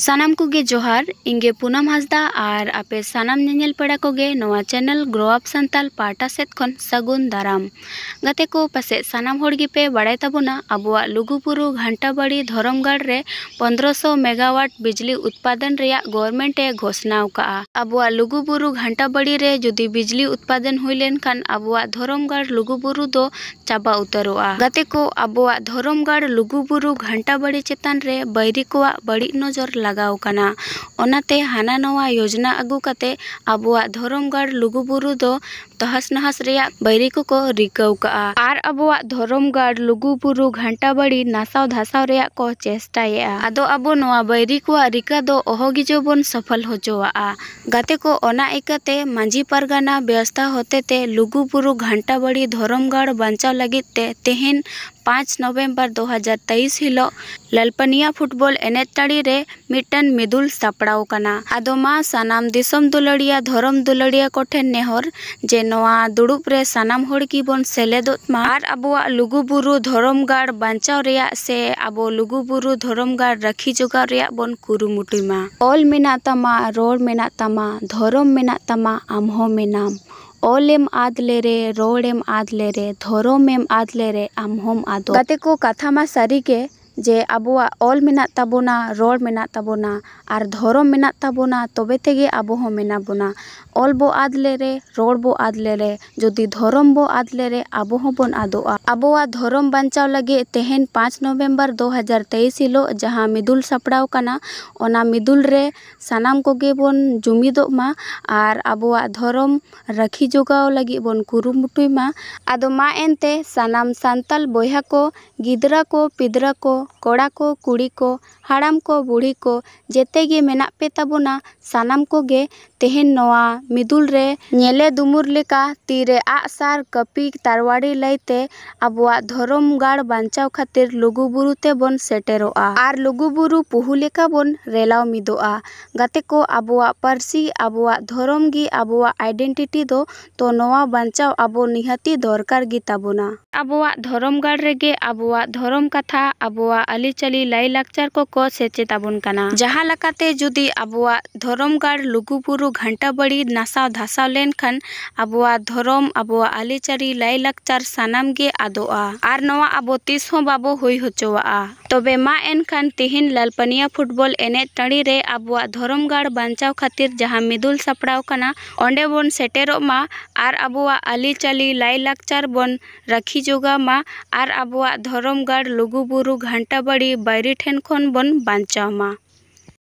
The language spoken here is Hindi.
सनाम को जोहार इंगे पूनम हासदा और आपे सनाम नेल पेड़ा कोगे नवा चैनल ग्रो अप सानताल पाटा सेट खन सगुन दाराम गते को पासे सनाम होड़ गिपे बाड़ाय ताबोना अबुआ लुगुपुरु घंटाबाड़ी धरमगढ़ रे 1500 मेगावाट बिजली उत्पादन रिया गवर्नमेंट ए घोषणा का अब लुगुपुरु घंटाबाड़ी रे जुदी बिजली उत्पादन हुई लेन खान धरमगढ़ लुगुपुरु दो चाबा उतरुआ गते को अब धरमगढ़ लुगुपुरु घंटाबाड़ी चितान रे बैरी को बड़ी नजर लगे हाना नवा योजना अगू कते अब धरमगढ़ लुगुबू दो तहस नहस बैरी को, को रिकवका अब धरमगढ़ लुगुबू घंटा बड़ी नासाव धासाव को चेष्टे अब बैरी को रिका दो अहगिजो बन सफल हचोआ गाते को मांझी पारगाना व्यवस्था हते लुगुबू घंटा बड़ी धरमगढ़ बचाव लगे तेहन पाँच नवेम्बर दो हज़ार तेईस हिलो ललपनिया फुटबल एनेटाड़ी रे मिटन मिदुल सापड़ाव कना आदोमा सानाम दिसम दुलड़िया धरम दुलड़िया कोठे नेहर जे ना दुड़ुप रे सानाम होड़ की बन सेलेदत मा आर लुगुबुरु धरम गाड़ बांचाव से अब लुगुबुरु धरम गाड़ रखी जगह रिया बन कुरुमुटी ऑल मेना तमा रोड मेना तमा धरम मेना तमा आम मेनाम ऑलेम आदले रे रोडेम आदले रे धोरोमेम आदले रे हम आदो गते को कथा मा सारी के जे अब ऑल मेबना और धरम तबना तब तेगे अब होना ऑल बो आदले रो आदले जदि धरम बो आदले रे अब हों आदा अब धरम बाचाव लगे तेहन पाँच नवेम्बर दो हज़ार तेईस हिलो जहाँ मिदुल सपड़ा मिदुल सनाम को बन जुमिदमा और अब धरम राखी जगह लगे बन कुटुमा अदमा सनाम सानतल बया को गिद्रा को पिद्रा को कड़ा को कुड़ी को हाड़ को बुढ़ी को जेतेगे मेना पे ताबना सनाम को गे तेहन नवा मिदुल रे नेले दुमुर लेका तीरे आ सार कपी तारवाड़ी लैते अबवा धर्म गाड़ बांचाव खातिर लुगु बुरु ते बन सेटेरोआ आर लुगु बुरु पुहु लेका बन रेलाव मिदोआ गते को अबवा पारसी अबवा धर्म गी अबवा आइडेंटिटी दो तो नवा बांचाव अबो निहाती दरकार गी ताबना अबवा धर्म गाड़ रेगे अबवा धर्म कथा अबवा आलिचाली लाइलाचार को को सेचेताबना जहाँ लगाते जुदी अब धरमगढ़ लुगुबुरु घंटा बड़ी नासाव धासाव लेखान अब धरम अब आलिचारी लाइलाचार सनाम आदोआ अब तीस बाबो हुई हचोआ तबे मा एनखान तिहन लालपनिया फुटबल एने टी अब धरमगढ़ बाचाव खातिर जहाँ मिदुल सपड़ा ओडे बन सेटेर मा और अब आलिचाली लाइलाचार बन रखी जोगा मा और अब धरमगढ़ लुगुबुरु घंटा ᱠᱟᱱᱴᱟ ᱵᱟᱹᱲᱤ ᱵᱟᱭᱨᱮ ᱴᱷᱮᱱ ᱠᱷᱚᱱ ᱵᱚᱱ ᱵᱟᱧᱪᱟᱣ ᱢᱟ